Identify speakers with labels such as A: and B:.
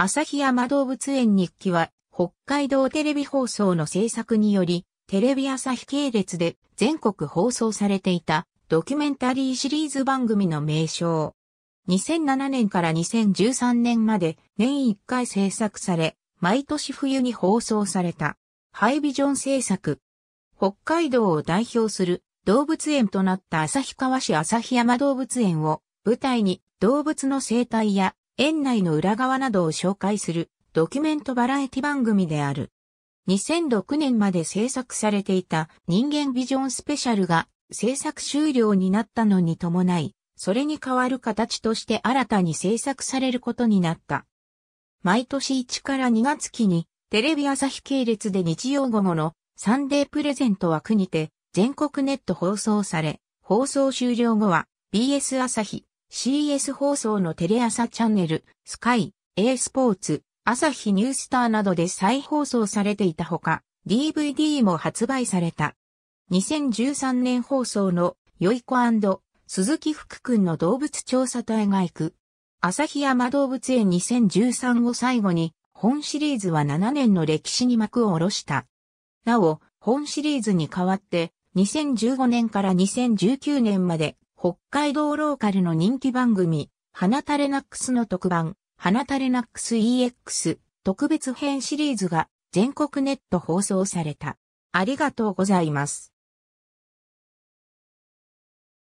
A: 朝日山動物園日記は、北海道テレビ放送の
B: 制作により、テレビ朝日系列で全国放送されていたドキュメンタリーシリーズ番組の名称。2007年から2013年まで年1回制作され、毎年冬に放送された。ハイビジョン制作。北海道を代表する動物園となった旭川市旭山動物園を舞台に動物の生態や園内の裏側などを紹介するドキュメントバラエティ番組である。2006年まで制作されていた人間ビジョンスペシャルが制作終了になったのに伴い、それに代わる形として新たに制作されることになった。毎年1から2月期にテレビ朝日系列で日曜午後のサンデープレゼント枠にて全国ネット放送され、放送終了後は BS 朝日、CS 放送のテレ朝チャンネル、スカイ、A スポーツ、朝日ニュースターなどで再放送されていたほか、DVD も発売された。2013年放送の、よいこ鈴木福くんの動物調査隊が行く。日山動物園2013を最後に、本シリーズは7年の歴史に幕を下ろした。なお、本シリーズに代わって、2015年から2019年まで北海道ローカルの人気番組、花タレナックスの特番、花タレナックス EX 特別編シリーズが全国ネット放送
A: された。ありがとうございます。